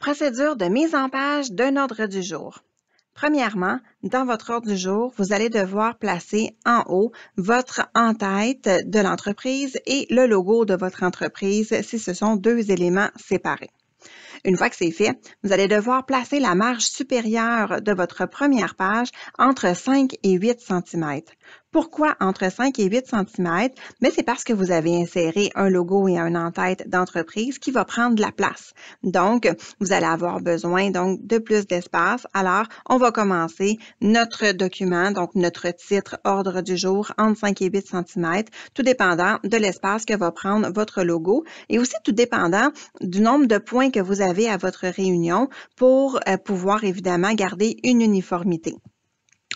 Procédure de mise en page d'un ordre du jour. Premièrement, dans votre ordre du jour, vous allez devoir placer en haut votre en-tête de l'entreprise et le logo de votre entreprise si ce sont deux éléments séparés. Une fois que c'est fait, vous allez devoir placer la marge supérieure de votre première page entre 5 et 8 cm. Pourquoi entre 5 et 8 cm? Mais c'est parce que vous avez inséré un logo et un en-tête d'entreprise qui va prendre de la place. Donc, vous allez avoir besoin donc de plus d'espace. Alors, on va commencer notre document, donc notre titre, ordre du jour, entre 5 et 8 cm, tout dépendant de l'espace que va prendre votre logo et aussi tout dépendant du nombre de points que vous allez à votre réunion pour euh, pouvoir évidemment garder une uniformité.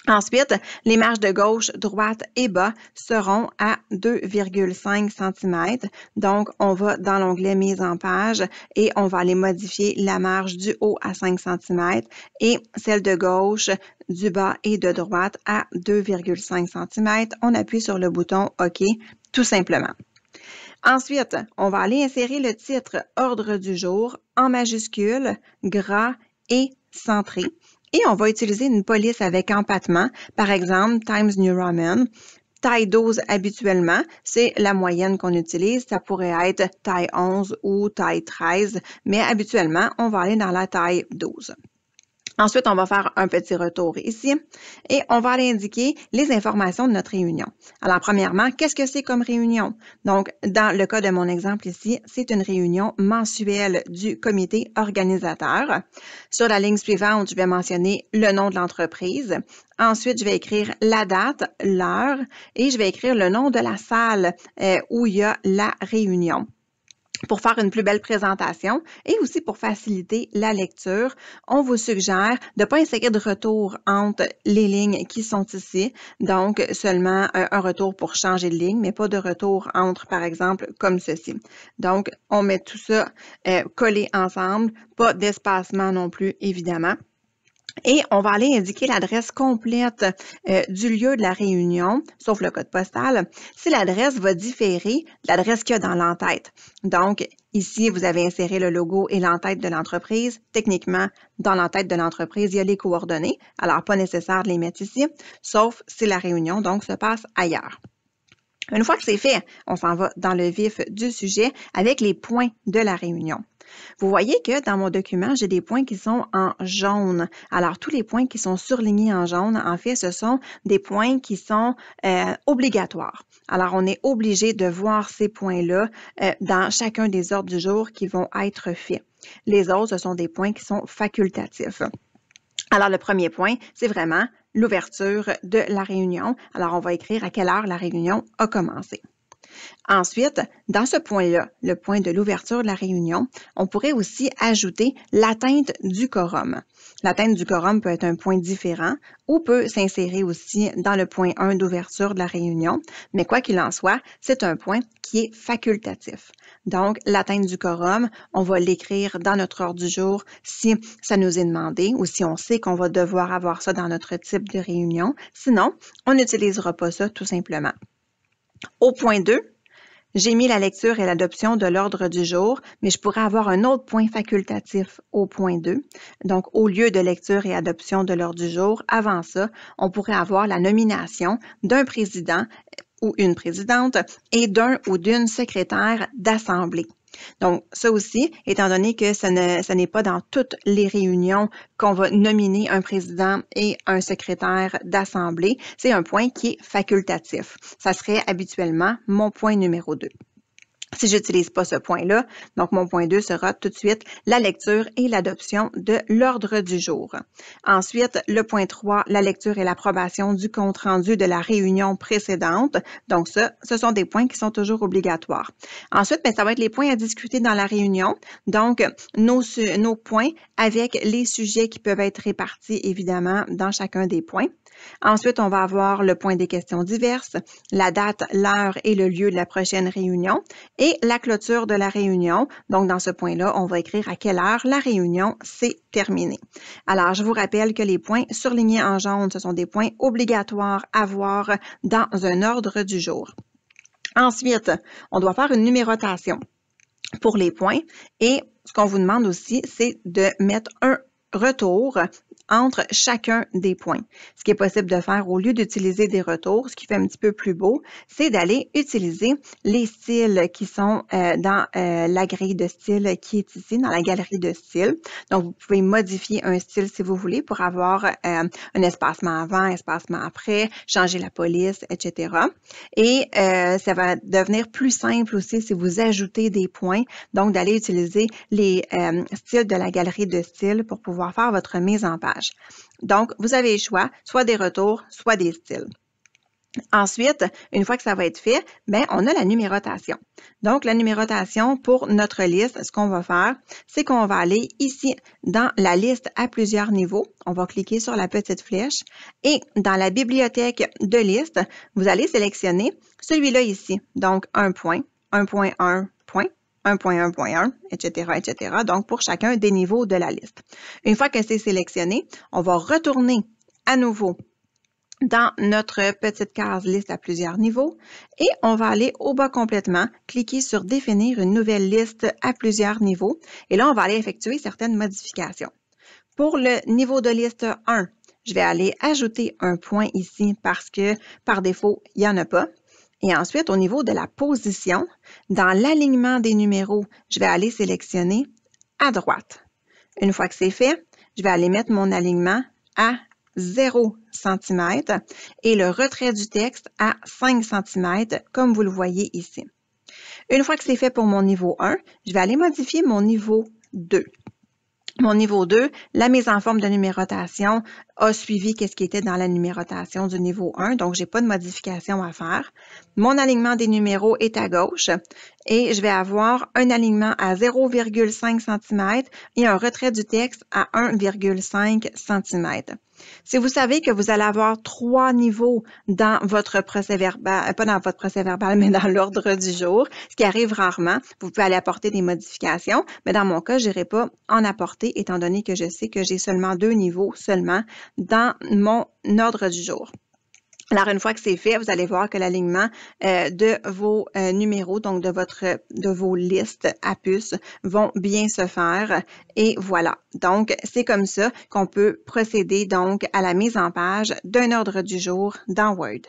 Ensuite, les marges de gauche, droite et bas seront à 2,5 cm. Donc, on va dans l'onglet Mise en page et on va aller modifier la marge du haut à 5 cm et celle de gauche, du bas et de droite à 2,5 cm. On appuie sur le bouton OK tout simplement. Ensuite, on va aller insérer le titre Ordre du jour en majuscule, gras et centré. Et on va utiliser une police avec empattement, par exemple Times New Roman. Taille 12 habituellement, c'est la moyenne qu'on utilise. Ça pourrait être taille 11 ou taille 13, mais habituellement, on va aller dans la taille 12. Ensuite, on va faire un petit retour ici et on va aller indiquer les informations de notre réunion. Alors, premièrement, qu'est-ce que c'est comme réunion? Donc, dans le cas de mon exemple ici, c'est une réunion mensuelle du comité organisateur. Sur la ligne suivante, je vais mentionner le nom de l'entreprise. Ensuite, je vais écrire la date, l'heure et je vais écrire le nom de la salle euh, où il y a la réunion pour faire une plus belle présentation et aussi pour faciliter la lecture, on vous suggère de ne pas insérer de retour entre les lignes qui sont ici, donc seulement un, retour pour changer de ligne, mais pas de retour entre, par exemple, comme ceci. Donc, on met tout ça euh, collé ensemble, pas d'espacement non plus, évidemment. Et on va aller indiquer l'adresse complète euh, du lieu de la réunion, sauf le code postal, si l'adresse va différer de l'adresse qu'il y a dans l'entête. Donc, ici, vous avez inséré le logo et l'entête de l'entreprise. Techniquement, dans l'entête de l'entreprise, il y a les coordonnées, alors pas nécessaire de les mettre ici, sauf si la réunion, donc, se passe ailleurs. Une fois que c'est fait, on s'en va dans le vif du sujet avec les points de la réunion. Vous voyez que dans mon document, j'ai des points qui sont en jaune. Alors, tous les points qui sont surlignés en jaune, en fait, ce sont des points qui sont euh, obligatoires. Alors, on est obligé de voir ces points-là euh, dans chacun des ordres du jour qui vont être faits. Les autres, ce sont des points qui sont facultatifs. Alors, le premier point, c'est vraiment l'ouverture de la réunion. Alors, on va écrire à quelle heure la réunion a commencé. Ensuite, dans ce point-là, le point de l'ouverture de la réunion, on pourrait aussi ajouter l'atteinte du quorum. L'atteinte du quorum peut être un point différent ou peut s'insérer aussi dans le point 1 d'ouverture de la réunion, mais quoi qu'il en soit, c'est un point qui est facultatif. Donc, l'atteinte du quorum, on va l'écrire dans notre heure du jour si ça nous est demandé ou si on sait qu'on va devoir avoir ça dans notre type de réunion. Sinon, on n'utilisera pas ça tout simplement. Au point 2, j'ai mis la lecture et l'adoption de l'ordre du jour, mais je pourrais avoir un autre point facultatif au point 2. Donc, au lieu de lecture et adoption de l'ordre du jour, avant ça, on pourrait avoir la nomination d'un président ou une présidente et d'un ou d'une secrétaire d'assemblée. Donc, ça aussi, étant donné que ça n'est pas dans toutes les réunions qu'on va nominer un président et un secrétaire d'assemblée, c'est un point qui est facultatif. Ça serait habituellement mon point numéro deux si je j'utilise pas ce point-là. Donc, mon point 2 sera tout de suite la lecture et l'adoption de l'ordre du jour. Ensuite, le point 3, la lecture et l'approbation du compte-rendu de la réunion précédente. Donc, ça, ce sont des points qui sont toujours obligatoires. Ensuite, ben, ça va être les points à discuter dans la réunion. Donc, nos, nos points avec les sujets qui peuvent être répartis, évidemment, dans chacun des points. Ensuite, on va avoir le point des questions diverses, la date, l'heure et le lieu de la prochaine réunion et la clôture de la réunion. Donc, dans ce point-là, on va écrire à quelle heure la réunion s'est terminée. Alors, je vous rappelle que les points surlignés en jaune, ce sont des points obligatoires à voir dans un ordre du jour. Ensuite, on doit faire une numérotation pour les points et ce qu'on vous demande aussi, c'est de mettre un retour entre chacun des points. Ce qui est possible de faire au lieu d'utiliser des retours, ce qui fait un petit peu plus beau, c'est d'aller utiliser les styles qui sont euh, dans euh, la grille de style qui est ici, dans la galerie de style. Donc, vous pouvez modifier un style si vous voulez pour avoir euh, un espacement avant, un espacement après, changer la police, etc. Et ça va devenir plus simple aussi si vous ajoutez des points, donc d'aller utiliser les styles de la galerie de style pour pouvoir faire votre mise en page. Donc, vous avez le choix, soit des retours, soit des styles. Ensuite, une fois que ça va être fait, ben, on a la numérotation. Donc, la numérotation pour notre liste, ce qu'on va faire, c'est qu'on va aller ici dans la liste à plusieurs niveaux. On va cliquer sur la petite flèche et dans la bibliothèque de liste, vous allez sélectionner celui-là ici. Donc, un point, un point un point, 1.1.1, etc., etc. Donc, pour chacun des niveaux de la liste. Une fois que c'est sélectionné, on va retourner à nouveau dans notre petite case liste à plusieurs niveaux et on va aller au bas complètement, cliquer sur définir une nouvelle liste à plusieurs niveaux et là on va aller effectuer certaines modifications. Pour le niveau de liste 1, je vais aller ajouter un point ici parce que par défaut, il n'y en a pas. Et ensuite, au niveau de la position, dans l'alignement des numéros, je vais aller sélectionner à droite. Une fois que c'est fait, je vais aller mettre mon alignement à 0 cm et le retrait du texte à 5 cm, comme vous le voyez ici. Une fois que c'est fait pour mon niveau 1, je vais aller modifier mon niveau 2. Mon niveau 2, la mise en forme de numérotation a suivi qu'est-ce qui était dans la numérotation du niveau 1, donc j'ai pas de modification à faire. Mon alignement des numéros est à gauche et je vais avoir un alignement à 0,5 cm et un retrait du texte à 1,5 cm. Si vous savez que vous allez avoir trois niveaux dans votre procès verbal, euh, pas dans votre procès verbal, mais dans l'ordre du jour, ce qui arrive rarement, vous pouvez aller apporter des modifications, mais dans mon cas, je n'irai pas en apporter étant donné que je sais que j'ai seulement deux niveaux seulement dans mon ordre du jour. Alors, une fois que c'est fait, vous allez voir que l'alignement euh, de vos euh, numéros, donc de votre de vos listes à puces, vont bien se faire. Et voilà. Donc, c'est comme ça qu'on peut procéder donc à la mise en page d'un ordre du jour dans Word.